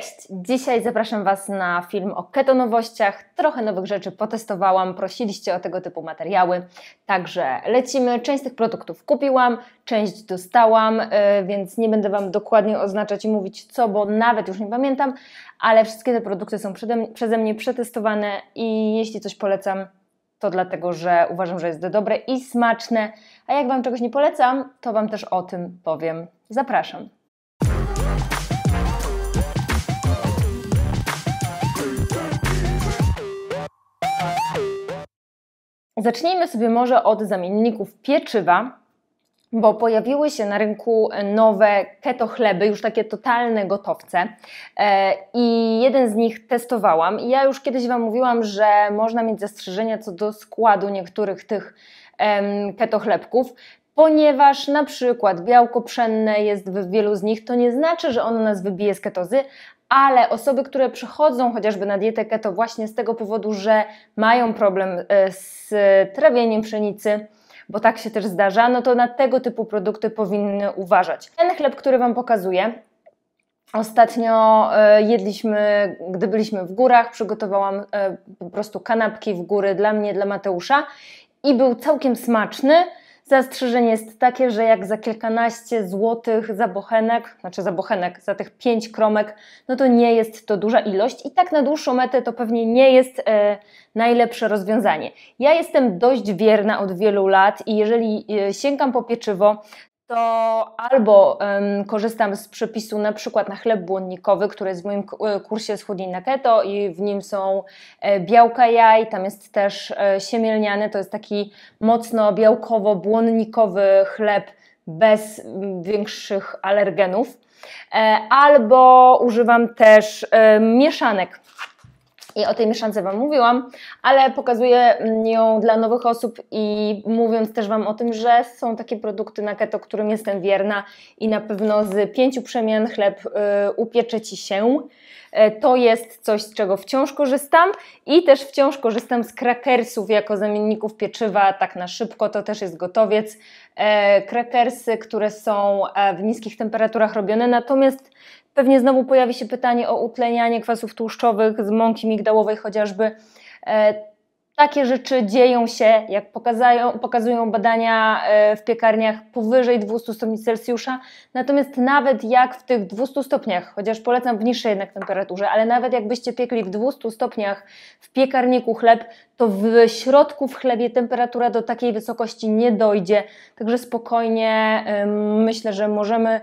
Cześć! Dzisiaj zapraszam Was na film o ketonowościach. Trochę nowych rzeczy potestowałam, prosiliście o tego typu materiały, także lecimy. Część z tych produktów kupiłam, część dostałam, y, więc nie będę Wam dokładnie oznaczać i mówić co, bo nawet już nie pamiętam, ale wszystkie te produkty są przede, przeze mnie przetestowane i jeśli coś polecam, to dlatego, że uważam, że jest to dobre i smaczne, a jak Wam czegoś nie polecam, to Wam też o tym powiem. Zapraszam! Zacznijmy sobie może od zamienników pieczywa, bo pojawiły się na rynku nowe keto chleby, już takie totalne gotowce e, i jeden z nich testowałam. I ja już kiedyś Wam mówiłam, że można mieć zastrzeżenia co do składu niektórych tych keto chlebków ponieważ na przykład białko pszenne jest w wielu z nich, to nie znaczy, że ono nas wybije z ketozy, ale osoby, które przychodzą chociażby na dietę keto właśnie z tego powodu, że mają problem y, z trawieniem pszenicy, bo tak się też zdarza, no to na tego typu produkty powinny uważać. Ten chleb, który Wam pokazuję, Ostatnio y, jedliśmy, gdy byliśmy w górach, przygotowałam y, po prostu kanapki w góry dla mnie, dla Mateusza i był całkiem smaczny. Zastrzeżenie jest takie, że jak za kilkanaście złotych za bochenek, znaczy za bochenek, za tych pięć kromek, no to nie jest to duża ilość i tak na dłuższą metę to pewnie nie jest e, najlepsze rozwiązanie. Ja jestem dość wierna od wielu lat i jeżeli e, sięgam po pieczywo, to albo um, korzystam z przepisu na przykład na chleb błonnikowy, który jest w moim e, kursie schudni na keto i w nim są e, białka jaj, tam jest też e, siemielniany, to jest taki mocno białkowo-błonnikowy chleb bez większych alergenów. Albo używam też mieszanek i o tej mieszance Wam mówiłam, ale pokazuję mm, ją dla nowych osób i mówiąc też Wam o tym, że są takie produkty na keto, którym jestem wierna i na pewno z pięciu przemian chleb y, upiecze Ci się. Y, to jest coś, z czego wciąż korzystam i też wciąż korzystam z krakersów jako zamienników pieczywa, tak na szybko, to też jest gotowiec. E, krakersy, które są e, w niskich temperaturach robione, natomiast Pewnie znowu pojawi się pytanie o utlenianie kwasów tłuszczowych z mąki migdałowej chociażby. E, takie rzeczy dzieją się, jak pokazają, pokazują badania e, w piekarniach, powyżej 200 stopni Celsjusza. Natomiast nawet jak w tych 200 stopniach, chociaż polecam w niższej jednak temperaturze, ale nawet jakbyście piekli w 200 stopniach w piekarniku chleb, to w środku w chlebie temperatura do takiej wysokości nie dojdzie. Także spokojnie myślę, że możemy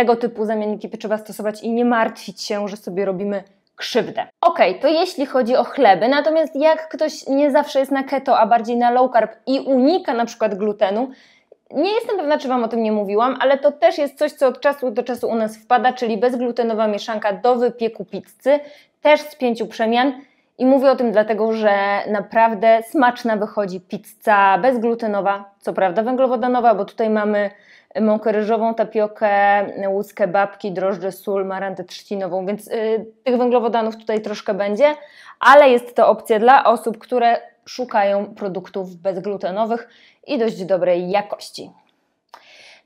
tego typu zamienniki pieczywa stosować i nie martwić się, że sobie robimy krzywdę. Ok, to jeśli chodzi o chleby, natomiast jak ktoś nie zawsze jest na keto, a bardziej na low carb i unika na przykład glutenu, nie jestem pewna, czy Wam o tym nie mówiłam, ale to też jest coś, co od czasu do czasu u nas wpada, czyli bezglutenowa mieszanka do wypieku pizzy, też z pięciu przemian. I mówię o tym dlatego, że naprawdę smaczna wychodzi pizza bezglutenowa, co prawda węglowodanowa, bo tutaj mamy mąkę ryżową, tapiokę, łódzkę babki, drożdże, sól, marantę trzcinową, więc y, tych węglowodanów tutaj troszkę będzie, ale jest to opcja dla osób, które szukają produktów bezglutenowych i dość dobrej jakości.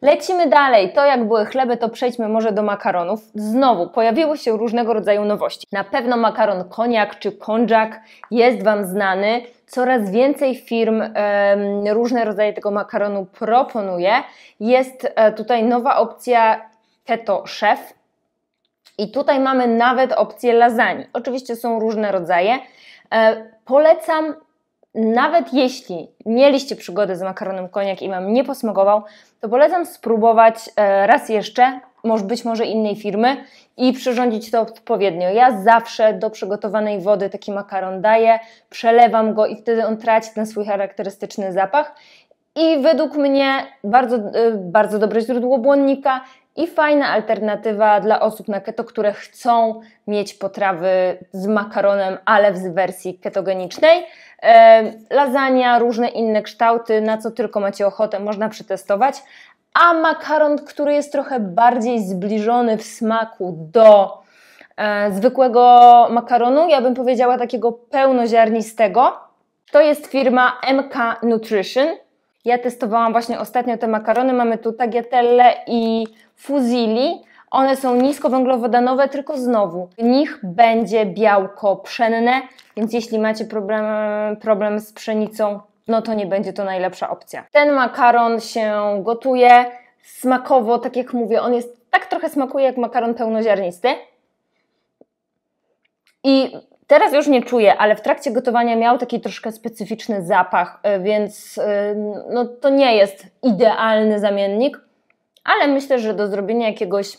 Lecimy dalej. To jak były chleby, to przejdźmy może do makaronów. Znowu pojawiły się różnego rodzaju nowości. Na pewno makaron koniak czy konjak jest Wam znany. Coraz więcej firm różne rodzaje tego makaronu proponuje. Jest e, tutaj nowa opcja keto chef I tutaj mamy nawet opcję lasagne. Oczywiście są różne rodzaje. E, polecam nawet jeśli mieliście przygodę z makaronem koniak i Wam nie posmakował, to polecam spróbować e, raz jeszcze, może być może innej firmy i przyrządzić to odpowiednio. Ja zawsze do przygotowanej wody taki makaron daję, przelewam go i wtedy on traci ten swój charakterystyczny zapach. I według mnie bardzo, e, bardzo dobre źródło błonnika i fajna alternatywa dla osób na keto, które chcą mieć potrawy z makaronem, ale w wersji ketogenicznej lasagne, różne inne kształty, na co tylko macie ochotę, można przetestować. A makaron, który jest trochę bardziej zbliżony w smaku do e, zwykłego makaronu, ja bym powiedziała takiego pełnoziarnistego, to jest firma MK Nutrition. Ja testowałam właśnie ostatnio te makarony. Mamy tu tagliatelle i fusilli. One są niskowęglowodanowe, tylko znowu w nich będzie białko pszenne, więc jeśli macie problem, problem z pszenicą, no to nie będzie to najlepsza opcja. Ten makaron się gotuje smakowo, tak jak mówię, on jest tak trochę smakuje jak makaron pełnoziarnisty. I teraz już nie czuję, ale w trakcie gotowania miał taki troszkę specyficzny zapach, e, więc e, no, to nie jest idealny zamiennik, ale myślę, że do zrobienia jakiegoś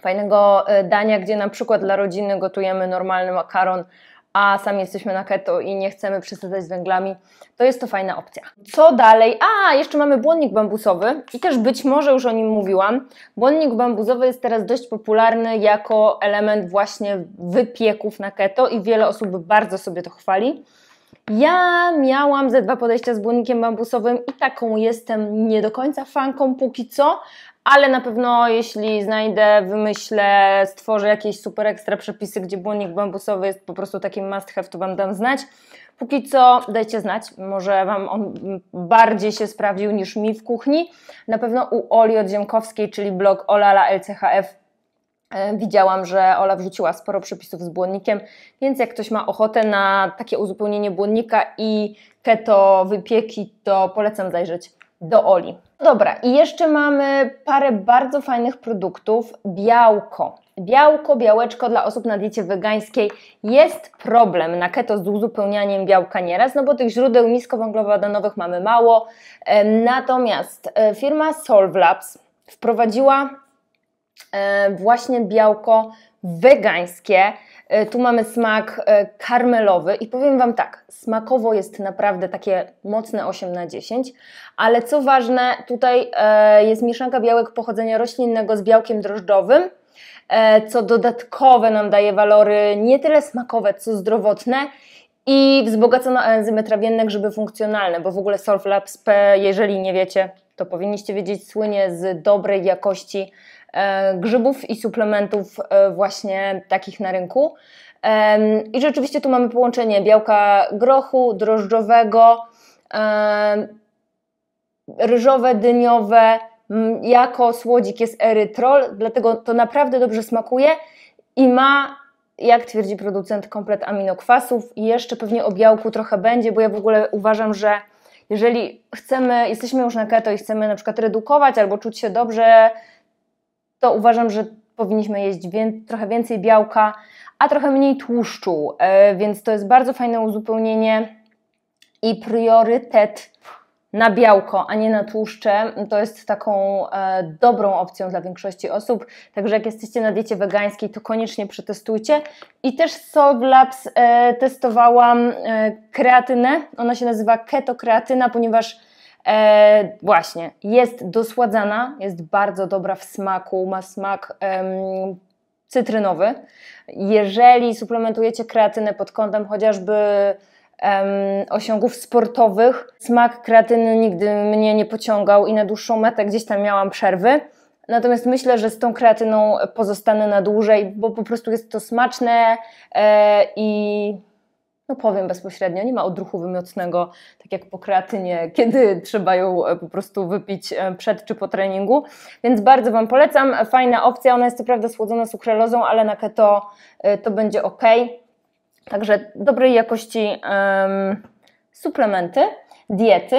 fajnego e, dania, gdzie na przykład dla rodziny gotujemy normalny makaron, a sami jesteśmy na keto i nie chcemy przesadzać z węglami, to jest to fajna opcja. Co dalej? A, jeszcze mamy błonnik bambusowy i też być może już o nim mówiłam. Błonnik bambusowy jest teraz dość popularny jako element właśnie wypieków na keto i wiele osób bardzo sobie to chwali. Ja miałam ze dwa podejścia z błonnikiem bambusowym i taką jestem nie do końca fanką póki co, ale na pewno jeśli znajdę, wymyślę, stworzę jakieś super ekstra przepisy, gdzie błonnik bambusowy jest po prostu takim must have, to Wam dam znać. Póki co dajcie znać, może Wam on bardziej się sprawdził niż mi w kuchni. Na pewno u Oli Odziemkowskiej, czyli blog Olala LCHF, e, Widziałam, że Ola wrzuciła sporo przepisów z błonnikiem, więc jak ktoś ma ochotę na takie uzupełnienie błonnika i keto wypieki, to polecam zajrzeć do Oli. Dobra, i jeszcze mamy parę bardzo fajnych produktów. Białko. Białko, białeczko dla osób na diecie wegańskiej jest problem na keto z uzupełnianiem białka nieraz, no bo tych źródeł niskowęglowodanowych mamy mało. Natomiast e, firma Solvlabs wprowadziła e, właśnie białko wegańskie E, tu mamy smak e, karmelowy i powiem Wam tak, smakowo jest naprawdę takie mocne 8 na 10, ale co ważne, tutaj e, jest mieszanka białek pochodzenia roślinnego z białkiem drożdżowym, co dodatkowe nam daje walory nie tyle smakowe, co zdrowotne i wzbogacono enzymy trawienne grzyby funkcjonalne, bo w ogóle Solflabs P, jeżeli nie wiecie, to powinniście wiedzieć, słynie z dobrej jakości E, grzybów i suplementów e, właśnie takich na rynku. I rzeczywiście tu mamy połączenie białka grochu, drożdżowego, ryżowe, dyniowe, jako słodzik jest erytrol, dlatego to naprawdę dobrze smakuje i ma, jak twierdzi producent, komplet aminokwasów i jeszcze pewnie o białku trochę będzie, bo ja w ogóle uważam, że jeżeli chcemy, jesteśmy już na keto i chcemy na przykład redukować albo czuć się dobrze to uważam, że powinniśmy jeść trochę więcej białka, a trochę mniej tłuszczu, e, więc to jest bardzo fajne uzupełnienie i priorytet na białko, a nie na tłuszcze, to jest taką e, dobrą opcją dla większości osób. Także jak jesteście na diecie wegańskiej, to koniecznie przetestujcie. I też Solvlabs e, testowałam e, kreatynę. Ona się nazywa ketokreatyna, ponieważ E, właśnie, jest dosładzana, jest bardzo dobra w smaku, ma smak em, cytrynowy. Jeżeli suplementujecie kreatynę pod kątem chociażby em, osiągów sportowych, smak kreatyny nigdy mnie nie pociągał i na dłuższą metę gdzieś tam miałam przerwy. Natomiast myślę, że z tą kreatyną pozostanę na dłużej, bo po prostu jest to smaczne e, i no powiem bezpośrednio, nie ma odruchu wymiotnego, tak jak po kreatynie, kiedy trzeba ją e, po prostu wypić e, przed czy po treningu. Więc bardzo Wam polecam, fajna opcja, ona jest co prawda słodzona sukrelozą, ale na keto e, to będzie ok. Także dobrej jakości um, suplementy, diety.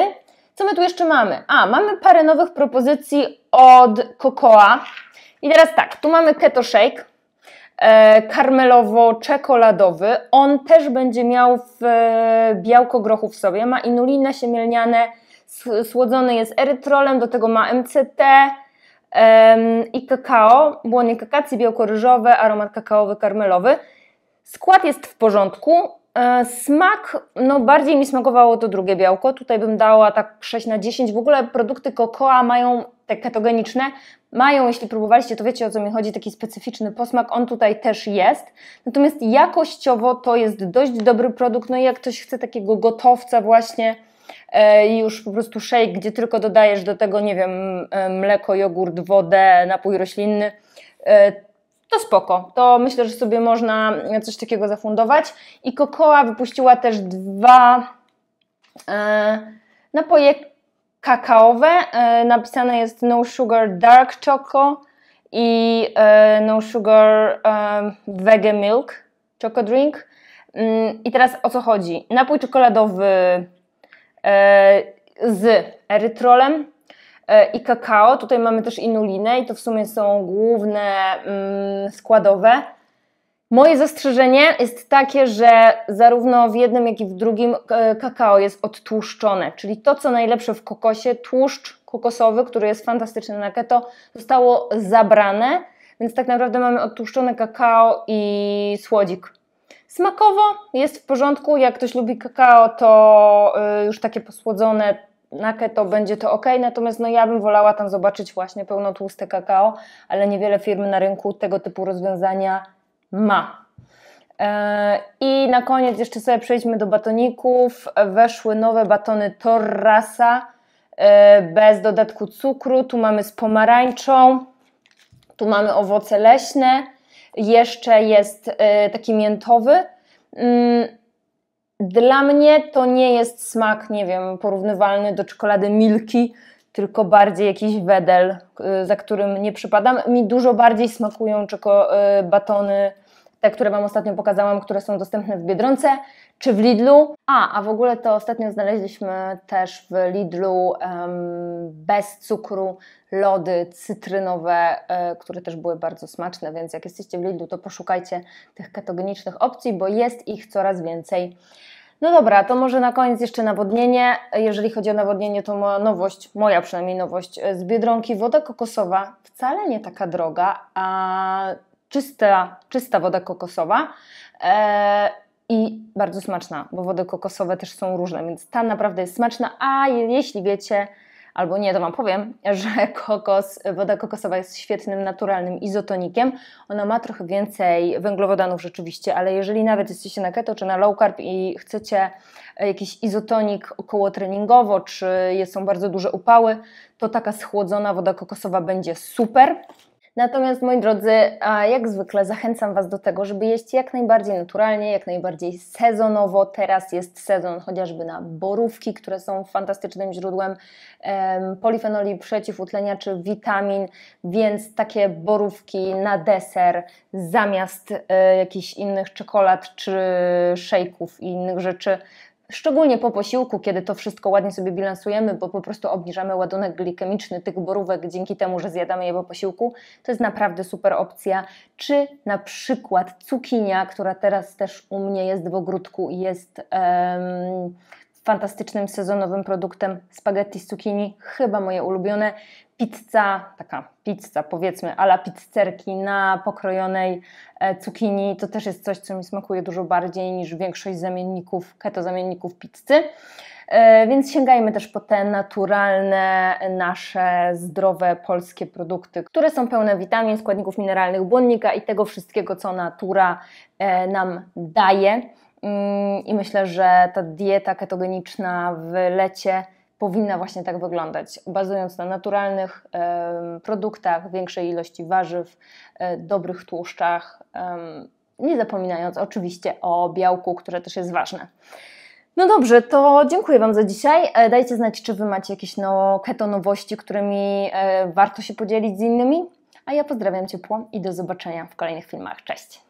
Co my tu jeszcze mamy? A, mamy parę nowych propozycji od Cocoa. I teraz tak, tu mamy Keto Shake, E, karmelowo-czekoladowy. On też będzie miał w e, białko grochu w sobie. Ma inulinę siemielniane, słodzony jest erytrolem, do tego ma MCT i kakao, błonie kakacji, białko ryżowe, aromat kakaowy, karmelowy. Skład jest w porządku. E, smak, no bardziej mi smakowało to drugie białko. Tutaj bym dała tak 6 na 10. W ogóle produkty kokoa mają te ketogeniczne mają, jeśli próbowaliście, to wiecie o co mi chodzi, taki specyficzny posmak, on tutaj też jest. Natomiast jakościowo to jest dość dobry produkt, no i jak ktoś chce takiego gotowca właśnie, e, i już po prostu shake, gdzie tylko dodajesz do tego, nie wiem, e, mleko, jogurt, wodę, napój roślinny, e, to spoko. To myślę, że sobie można coś takiego zafundować. I Cocoa wypuściła też dwa napoje kakaowe. E, napisane jest no sugar dark choco i e, no sugar e, vegan milk choco drink. Mm, I teraz o co chodzi? Napój czekoladowy z erytrolem i kakao. Tutaj mamy też inulinę i to w sumie są główne mm, składowe. Moje zastrzeżenie jest takie, że zarówno w jednym, jak i w drugim e, kakao jest odtłuszczone, czyli to, co najlepsze w kokosie, tłuszcz kokosowy, który jest fantastyczny na keto, zostało zabrane, więc tak naprawdę mamy odtłuszczone kakao i słodzik. Smakowo jest w porządku, jak ktoś lubi kakao, to e, już takie posłodzone na keto będzie to ok, natomiast no ja bym wolała tam zobaczyć właśnie pełno tłuste kakao, ale niewiele firm na rynku tego typu rozwiązania ma. E, I na koniec jeszcze sobie przejdźmy do batoników. Weszły nowe batony Torrasa e, bez dodatku cukru. Tu mamy z pomarańczą, tu mamy owoce leśne, jeszcze jest e, taki miętowy. Mm, dla mnie to nie jest smak, nie wiem, porównywalny do czekolady Milki tylko bardziej jakiś wedel, y, za którym nie przypadam. Mi dużo bardziej smakują czeko y, batony, te, które Wam ostatnio pokazałam, które są dostępne w Biedronce czy w Lidlu. A, a w ogóle to ostatnio znaleźliśmy też w Lidlu um, bez cukru lody cytrynowe, y, które też były bardzo smaczne, więc jak jesteście w Lidlu, to poszukajcie tych ketogenicznych opcji, bo jest ich coraz więcej. No dobra, to może na koniec jeszcze nawodnienie. Jeżeli chodzi o nawodnienie, to moja nowość, moja przynajmniej nowość e, z Biedronki. Woda kokosowa wcale nie taka droga, a czysta, czysta woda kokosowa. Eee, i bardzo smaczna, bo wody kokosowe też są różne, więc ta naprawdę jest smaczna, a jeśli wiecie, albo nie, to Wam powiem, że kokos, woda kokosowa jest świetnym, naturalnym izotonikiem. Ona ma trochę więcej węglowodanów rzeczywiście, ale jeżeli nawet jesteście na keto czy na low carb i chcecie e, jakiś izotonik około treningowo, czy są bardzo duże upały, to taka schłodzona woda kokosowa będzie super. Natomiast moi drodzy, jak zwykle zachęcam Was do tego, żeby jeść jak najbardziej naturalnie, jak najbardziej sezonowo. Teraz jest sezon chociażby na borówki, które są fantastycznym źródłem polifenoli, przeciwutleniaczy, witamin, więc takie borówki na deser zamiast e, jakichś innych czekolad czy szejków i innych rzeczy Szczególnie po posiłku, kiedy to wszystko ładnie sobie bilansujemy, bo po prostu obniżamy ładunek glikemiczny tych borówek dzięki temu, że zjadamy je po posiłku, to jest naprawdę super opcja. Czy na przykład cukinia, która teraz też u mnie jest w ogródku, jest um, fantastycznym sezonowym produktem spaghetti z cukinii, chyba moje ulubione. Pizza, taka pizza powiedzmy, ala pizzerki na pokrojonej e, cukinii, to też jest coś, co mi smakuje dużo bardziej niż większość zamienników, keto zamienników pizzy. E, więc sięgajmy też po te naturalne, nasze zdrowe polskie produkty, które są pełne witamin, składników mineralnych, błonnika i tego wszystkiego, co natura e, nam daje. Mm, I myślę, że ta dieta ketogeniczna w lecie powinna właśnie tak wyglądać, bazując na naturalnych produktach, większej ilości warzyw, e, dobrych tłuszczach, nie zapominając oczywiście o białku, które też jest ważne. No dobrze, to dziękuję Wam za dzisiaj. E, dajcie znać, czy Wy macie jakieś no, keto nowości, którymi e, warto się podzielić z innymi. A ja pozdrawiam ciepło i do zobaczenia w kolejnych filmach. Cześć!